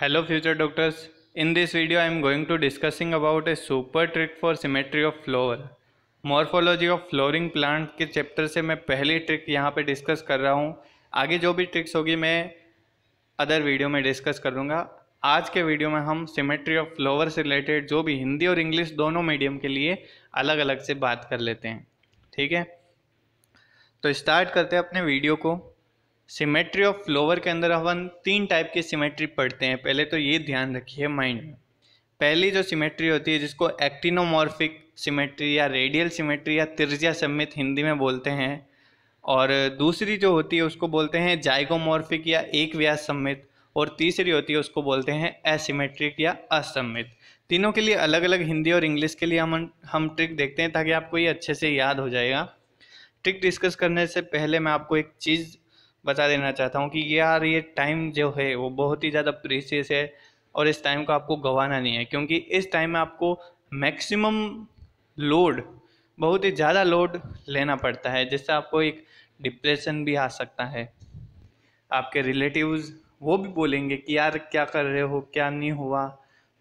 Hello future doctors in this video I am going to discussing about a super trick for symmetry of flower. Morphology of flowering plant के chapter से मैं पहली trick यहाँ पे discuss कर रहा हूँ आगे जो भी ट्रिक्स होगी मैं अदर वीडियो में डिस्कस करूँगा आज के वीडियो में हम सिमेट्री ऑफ फ्लोवर से रिलेटेड जो भी हिंदी और इंग्लिश दोनों मीडियम के लिए अलग अलग से बात कर लेते हैं ठीक है तो स्टार्ट करते हैं अपने वीडियो को सिमेट्री ऑफ फ्लोवर के अंदर हम तीन टाइप की सिमेट्री पढ़ते हैं पहले तो ये ध्यान रखिए माइंड में पहली जो सिमेट्री होती है जिसको एक्टिनोमॉर्फिक सिमेट्री या रेडियल सिमेट्री या तिरजिया सम्मित हिंदी में बोलते हैं और दूसरी जो होती है उसको बोलते हैं जाइगोमॉर्फिक या एक व्यास सम्मित और तीसरी होती है उसको बोलते हैं एसिमेट्रिक या असम्मित तीनों के लिए अलग अलग हिंदी और इंग्लिश के लिए हम हम ट्रिक देखते हैं ताकि आपको ये अच्छे से याद हो जाएगा ट्रिक डिस्कस करने से पहले मैं आपको एक चीज़ बता देना चाहता हूँ कि यार ये टाइम जो है वो बहुत ही ज़्यादा प्रीसियस है और इस टाइम को आपको गंवाना नहीं है क्योंकि इस टाइम में आपको मैक्सिमम लोड बहुत ही ज़्यादा लोड लेना पड़ता है जिससे आपको एक डिप्रेशन भी आ सकता है आपके रिलेटिव्स वो भी बोलेंगे कि यार क्या कर रहे हो क्या नहीं हुआ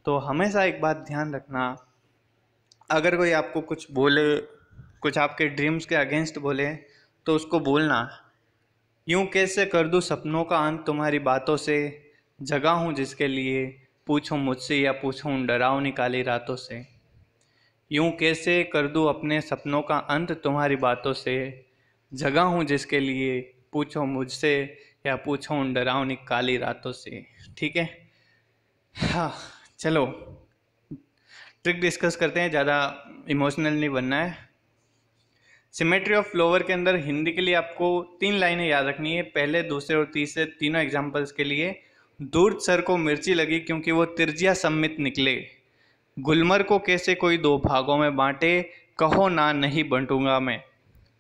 तो हमेशा एक बात ध्यान रखना अगर कोई आपको कुछ बोले कुछ आपके ड्रीम्स के अगेंस्ट बोले तो उसको बोलना यूं कैसे कर दूँ सपनों का अंत तुम्हारी बातों से जगा हूँ जिसके लिए पूछो मुझसे या पूछो उन डराव निकाली रातों से यूं कैसे कर दूं अपने सपनों का अंत तुम्हारी बातों से जगा हूँ जिसके लिए पूछो मुझसे या पूछो उन डराव निकाली रातों से ठीक है हाँ चलो ट्रिक डिस्कस करते हैं ज़्यादा इमोशनल नहीं बनना है सिमेट्री ऑफ फ्लोवर के अंदर हिंदी के लिए आपको तीन लाइनें याद रखनी है पहले दूसरे और तीसरे तीनों एग्जाम्पल्स के लिए दूर सर को मिर्ची लगी क्योंकि वो तिरजिया सम्मित निकले गुलमर को कैसे कोई दो भागों में बांटे कहो ना नहीं बंटूंगा मैं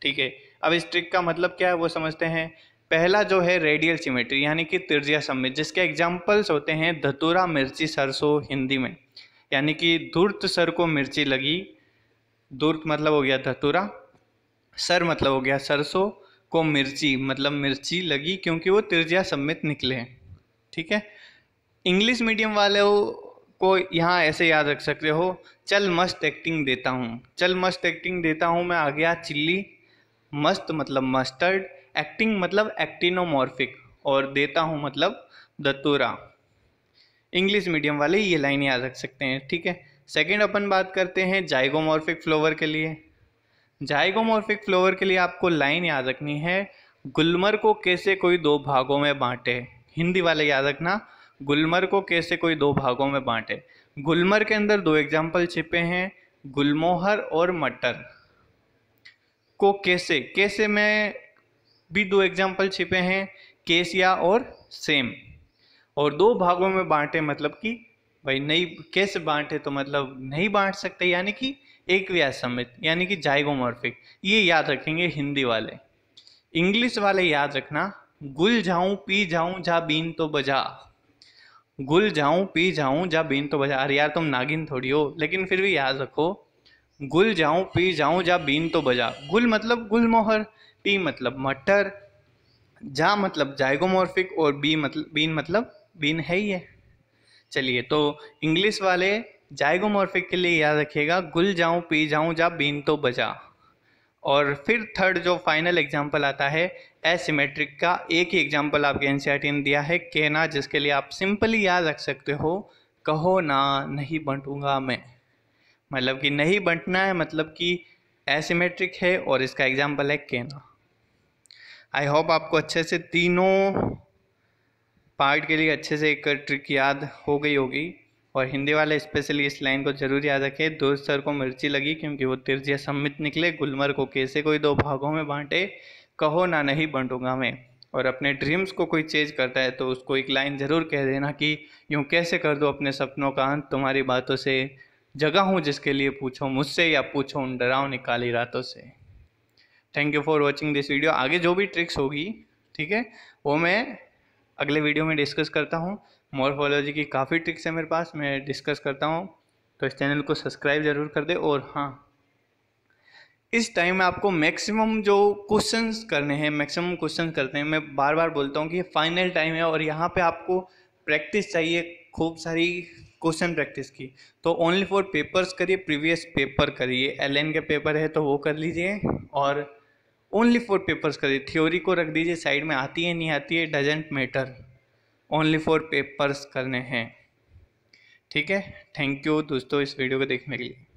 ठीक है अब इस ट्रिक का मतलब क्या है वो समझते हैं पहला जो है रेडियल सिमेट्री यानी कि तिरजिया सम्मित जिसके एग्जाम्पल्स होते हैं धतूरा मिर्ची सरसों हिंदी में यानी कि धूर्त सर को मिर्ची लगी धूर्त मतलब हो गया धतूरा सर मतलब हो गया सरसों को मिर्ची मतलब मिर्ची लगी क्योंकि वो तिरजिया सम्मित निकले ठीक है इंग्लिश मीडियम वाले को यहाँ ऐसे याद रख सकते हो चल मस्त एक्टिंग देता हूँ चल मस्त एक्टिंग देता हूँ मैं आ गया चिल्ली मस्त मतलब मस्टर्ड एक्टिंग मतलब एक्टिनोमॉर्फिक और देता हूँ मतलब दतूरा इंग्लिश मीडियम वाले ये लाइन याद रख सकते हैं ठीक है सेकेंड अपन बात करते हैं जाइगोमॉर्फिक फ्लोवर के लिए जाइगोमॉर्फिक फ्लोवर के लिए आपको लाइन याद रखनी है गुलमर को कैसे कोई दो भागों में बांटे हिंदी वाले याद रखना गुलमर को कैसे कोई दो भागों में बांटे गुलमर के अंदर दो एग्जाम्पल छिपे हैं गुलमोहर और मटर को कैसे कैसे में भी दो एग्जाम्पल छिपे हैं केसिया और सेम और दो भागों में बांटे मतलब कि भाई नहीं कैसे बांटे तो मतलब नहीं बांट सकते यानी कि एक व्यासमित यानी कि जाइगोमॉर्फिक ये याद रखेंगे हिंदी वाले इंग्लिश वाले याद रखना गुल जाऊं पी जाऊं जा बीन तो बजा गुल जाऊं पी जाऊं जा बीन तो बजा अरे यार तुम नागिन थोड़ी हो लेकिन फिर भी याद रखो गुल जाऊं पी जाऊं जा बीन तो बजा गुल मतलब गुलमोहर पी मतलब मटर जा मतलब जाइगोमॉर्फिक और बी मतलब बीन मतलब बीन है ही है चलिए तो इंग्लिश वाले जाइगोमॉर्फिक के लिए याद रखिएगा गुल जाऊँ पी जाऊँ जा बीन तो बजा और फिर थर्ड जो फाइनल एग्जाम्पल आता है एसिमेट्रिक का एक ही एग्जाम्पल आपके एन e ने दिया है कहना जिसके लिए आप सिंपली याद रख सकते हो कहो ना नहीं बंटूंगा मैं मतलब कि नहीं बंटना है मतलब कि एसिमेट्रिक है और इसका एग्जाम्पल है कहना आई होप आपको अच्छे से तीनों पार्ट के लिए अच्छे से एक ट्रिक याद हो गई होगी और हिंदी वाले स्पेशली इस लाइन को जरूर याद रखें दूर सर को मिर्ची लगी क्योंकि वो तिरजिया सम्मित निकले गुलमर को कैसे कोई दो भागों में बांटे कहो ना नहीं बंटूंगा मैं और अपने ड्रीम्स को कोई चेंज करता है तो उसको एक लाइन ज़रूर कह देना कि यूँ कैसे कर दो अपने सपनों का अंत तुम्हारी बातों से जगह हूँ जिसके लिए पूछो मुझसे या पूछो उन डरावनी निकाली रातों से thank you for watching this video आगे जो भी ट्रिक्स होगी ठीक है वो मैं अगले वीडियो में डिस्कस करता हूँ मॉर्फोलॉजी की काफ़ी ट्रिक्स है मेरे पास मैं डिस्कस करता हूँ तो इस चैनल को सब्सक्राइब ज़रूर कर दे और हाँ इस टाइम में आपको मैक्सिमम जो क्वेश्चंस करने हैं मैक्सिमम क्वेश्चंस करते हैं मैं बार बार बोलता हूँ कि ये फाइनल टाइम है और यहाँ पे आपको प्रैक्टिस चाहिए खूब सारी क्वेश्चन प्रैक्टिस की तो ओनली फॉर पेपर्स करिए प्रीवियस पेपर करिए एल के पेपर है तो वो कर लीजिए और ओनली फॉर पेपर्स करिए थ्योरी को रख दीजिए साइड में आती है नहीं आती है doesn't matter only for papers करने हैं ठीक है थैंक यू दोस्तों इस वीडियो को देखने के लिए